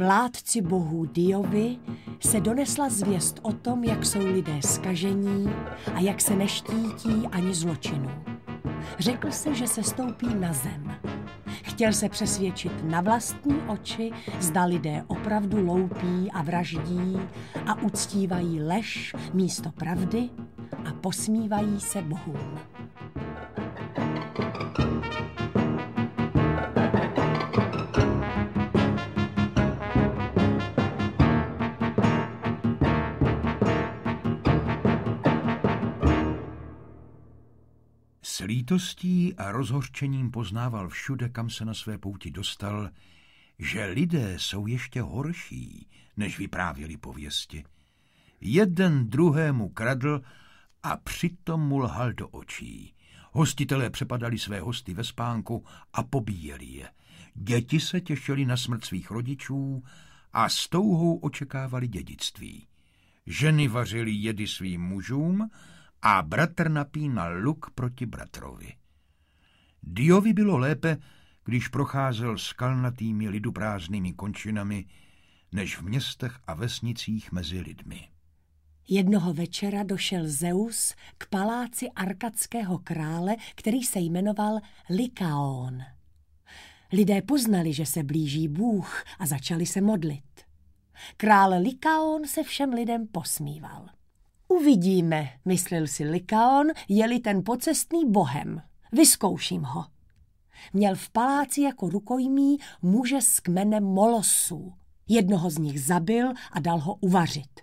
vládci bohů Diovi se donesla zvěst o tom, jak jsou lidé skažení a jak se neštítí ani zločinu. Řekl se, že se stoupí na zem. Chtěl se přesvědčit na vlastní oči, zda lidé opravdu loupí a vraždí a uctívají lež místo pravdy a posmívají se bohům. lítostí a rozhorčením poznával všude, kam se na své pouti dostal, že lidé jsou ještě horší, než vyprávěli pověsti. Jeden druhému kradl a přitom mu lhal do očí. Hostitelé přepadali své hosty ve spánku a pobíjeli je. Děti se těšili na smrt svých rodičů a s touhou očekávali dědictví. Ženy vařily jedy svým mužům a bratr napínal luk proti bratrovi. Diovi bylo lépe, když procházel skalnatými liduprázdnými končinami, než v městech a vesnicích mezi lidmi. Jednoho večera došel Zeus k paláci arkadského krále, který se jmenoval Likaon. Lidé poznali, že se blíží Bůh a začali se modlit. Král Likaon se všem lidem posmíval. Uvidíme, myslel si Likaon, jeli ten pocestný bohem. Vyzkouším ho. Měl v paláci jako rukojmí muže s kmenem Molosů. Jednoho z nich zabil a dal ho uvařit.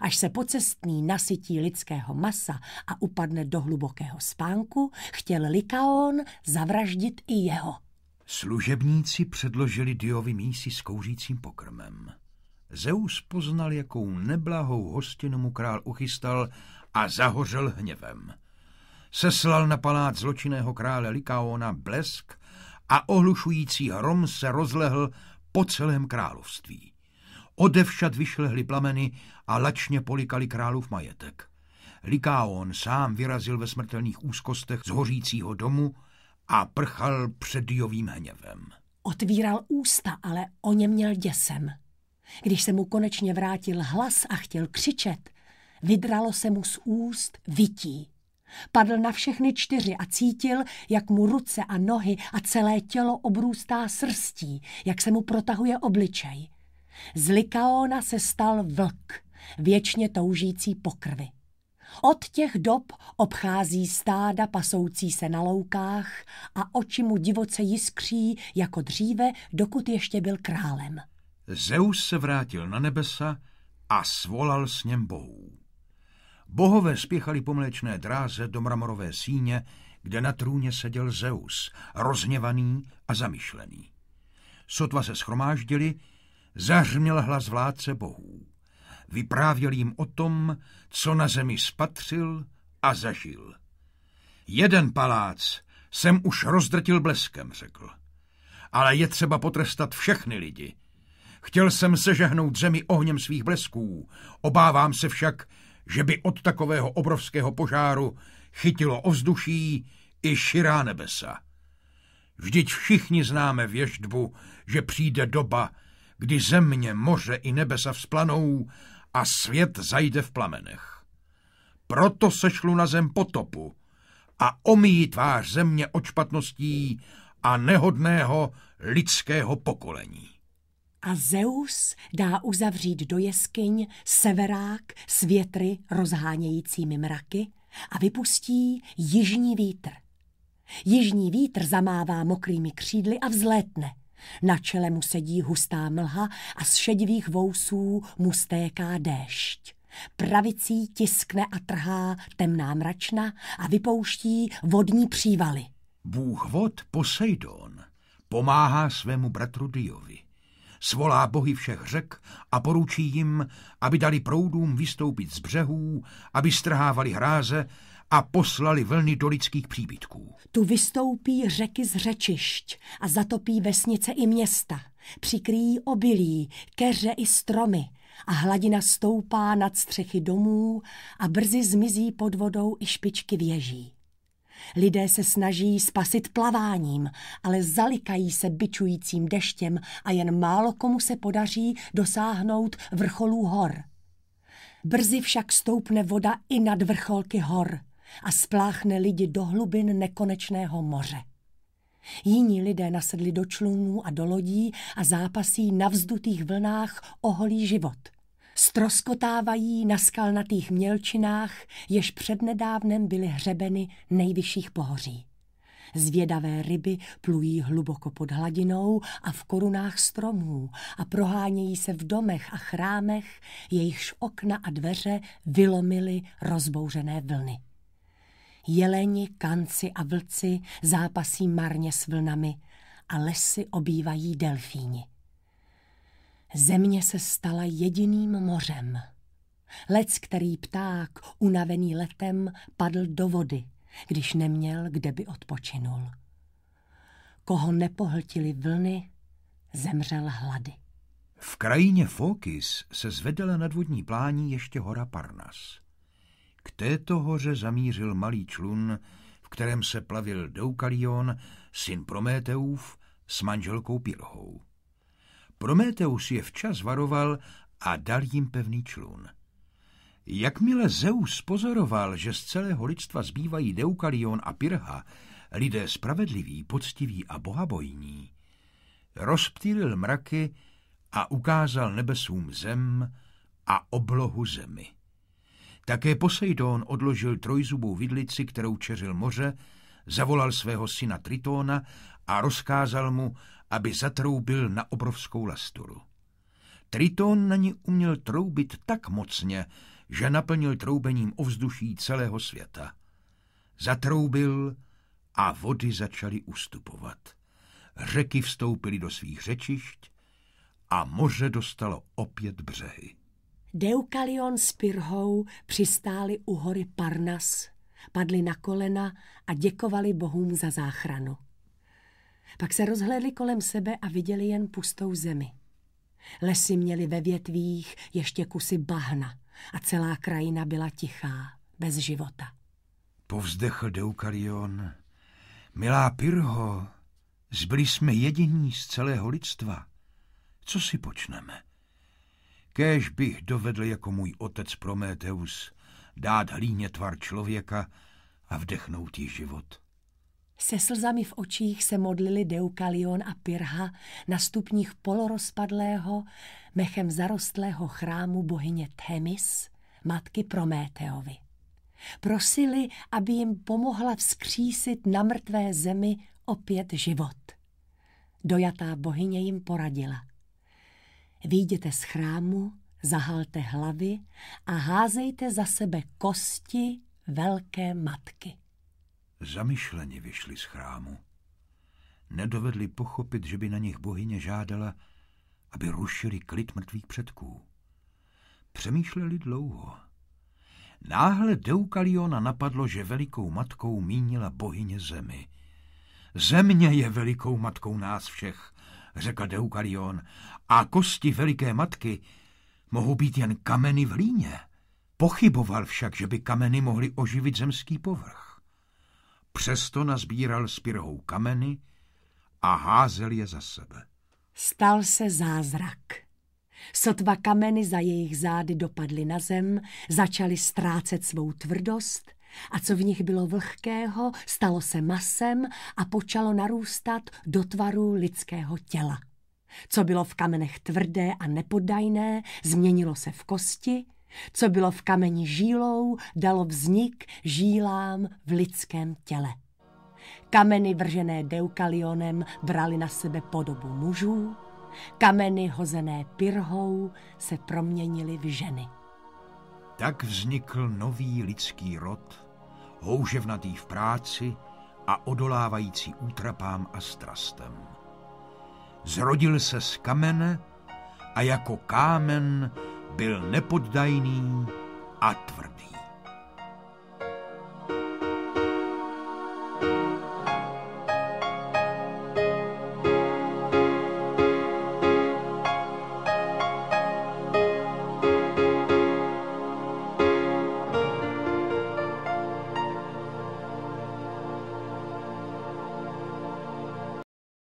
Až se pocestný nasytí lidského masa a upadne do hlubokého spánku, chtěl Likaon zavraždit i jeho. Služebníci předložili Diovi mísi s kouřícím pokrmem. Zeus poznal, jakou neblahou hostinu mu král uchystal a zahořel hněvem. Seslal na palác zločinného krále Likaona blesk a ohlušující hrom se rozlehl po celém království. Odevšad vyšlehly plameny a lačně polikali králův majetek. Likaon sám vyrazil ve smrtelných úzkostech z hořícího domu a prchal před jovým hněvem. Otvíral ústa, ale o něm měl děsem. Když se mu konečně vrátil hlas a chtěl křičet, vydralo se mu z úst vytí. Padl na všechny čtyři a cítil, jak mu ruce a nohy a celé tělo obrůstá srstí, jak se mu protahuje obličej. Z Likaona se stal vlk, věčně toužící po krvi. Od těch dob obchází stáda pasoucí se na loukách a oči mu divoce jiskří jako dříve, dokud ještě byl králem. Zeus se vrátil na nebesa a svolal s něm bohů. Bohové spěchali po mléčné dráze do mramorové síně, kde na trůně seděl Zeus, rozněvaný a zamyšlený. Sotva se schromáždili, zařměl hlas vládce bohů. Vyprávěl jim o tom, co na zemi spatřil a zažil. Jeden palác jsem už rozdrtil bleskem, řekl. Ale je třeba potrestat všechny lidi, Chtěl jsem sežehnout zemi ohněm svých blesků. Obávám se však, že by od takového obrovského požáru chytilo ovzduší i širá nebesa. Vždyť všichni známe věždbu, že přijde doba, kdy země, moře i nebesa vzplanou a svět zajde v plamenech. Proto sešlu na zem potopu a omíjí tvář země očpatností a nehodného lidského pokolení a Zeus dá uzavřít do jeskyň severák s větry rozhánějícími mraky a vypustí jižní vítr. Jižní vítr zamává mokrými křídly a vzlétne. Na čele mu sedí hustá mlha a z šedivých vousů mu stéká déšť. Pravicí tiskne a trhá temná mračna a vypouští vodní přívaly. Bůh vod Poseidon pomáhá svému bratru Diovi svolá bohy všech řek a poručí jim, aby dali proudům vystoupit z břehů, aby strhávali hráze a poslali vlny do lidských příbytků. Tu vystoupí řeky z řečišť a zatopí vesnice i města. Přikryjí obilí, keře i stromy a hladina stoupá nad střechy domů a brzy zmizí pod vodou i špičky věží. Lidé se snaží spasit plaváním, ale zalikají se byčujícím deštěm a jen málo komu se podaří dosáhnout vrcholů hor. Brzy však stoupne voda i nad vrcholky hor a spláchne lidi do hlubin nekonečného moře. Jiní lidé nasedli do člunů a do lodí a zápasí na vzdutých vlnách oholý život – stroskotávají na skalnatých mělčinách, jež přednedávnem byly hřebeny nejvyšších pohoří. Zvědavé ryby plují hluboko pod hladinou a v korunách stromů a prohánějí se v domech a chrámech, jejichž okna a dveře vylomily rozbouřené vlny. Jeleni, kanci a vlci zápasí marně s vlnami a lesy obývají delfíni. Země se stala jediným mořem. Lec, který pták, unavený letem, padl do vody, když neměl, kde by odpočinul. Koho nepohltili vlny, zemřel hlady. V krajině Fokis se zvedala nadvodní plání ještě hora Parnas. K této hoře zamířil malý člun, v kterém se plavil Deukalion, syn Prometeův, s manželkou Pilhou. Prometeus je včas varoval a dal jim pevný člun. Jakmile Zeus pozoroval, že z celého lidstva zbývají Deukalion a Pirha, lidé spravedliví, poctiví a bohabojní, rozptýlil mraky a ukázal nebesům zem a oblohu zemi. Také Poseidon odložil trojzubou vidlici, kterou čeřil moře, zavolal svého syna Tritona a rozkázal mu, aby zatroubil na obrovskou lasturu. Triton na ní uměl troubit tak mocně, že naplnil troubením ovzduší celého světa. Zatroubil a vody začaly ustupovat. Řeky vstoupily do svých řečišť a moře dostalo opět břehy. Deukalion s Pirhou přistáli u hory Parnas, padli na kolena a děkovali bohům za záchranu. Pak se rozhlédli kolem sebe a viděli jen pustou zemi. Lesy měly ve větvích ještě kusy bahna a celá krajina byla tichá, bez života. Povzdechl Deukalion. Milá Pirho, zbyli jsme jediní z celého lidstva. Co si počneme? Kéž bych dovedl jako můj otec Prometeus dát hlíně tvar člověka a vdechnout jí život. Se slzami v očích se modlili Deukalion a Pirha na stupních polorozpadlého, mechem zarostlého chrámu bohyně Themis, matky Prométeovi. Prosili, aby jim pomohla vzkřísit na mrtvé zemi opět život. Dojatá bohyně jim poradila. Výjděte z chrámu, zahalte hlavy a házejte za sebe kosti velké matky zamyšleně vyšli z chrámu. Nedovedli pochopit, že by na nich bohyně žádala, aby rušili klid mrtvých předků. Přemýšleli dlouho. Náhle Deukaliona napadlo, že velikou matkou mínila bohyně zemi. Země je velikou matkou nás všech, řekl Deukalion, a kosti veliké matky mohou být jen kameny v líně. Pochyboval však, že by kameny mohly oživit zemský povrch. Přesto nazbíral s kameny a házel je za sebe. Stal se zázrak. Sotva kameny za jejich zády dopadly na zem, začaly ztrácet svou tvrdost a co v nich bylo vlhkého, stalo se masem a počalo narůstat do tvaru lidského těla. Co bylo v kamenech tvrdé a nepodajné, změnilo se v kosti – co bylo v kameni žílou, dalo vznik žílám v lidském těle. Kameny vržené Deukalionem brali na sebe podobu mužů, kameny hozené pirhou se proměnily v ženy. Tak vznikl nový lidský rod, houževnatý v práci a odolávající útrapám a strastem. Zrodil se z kamene a jako kámen byl nepoddajný a tvrdý.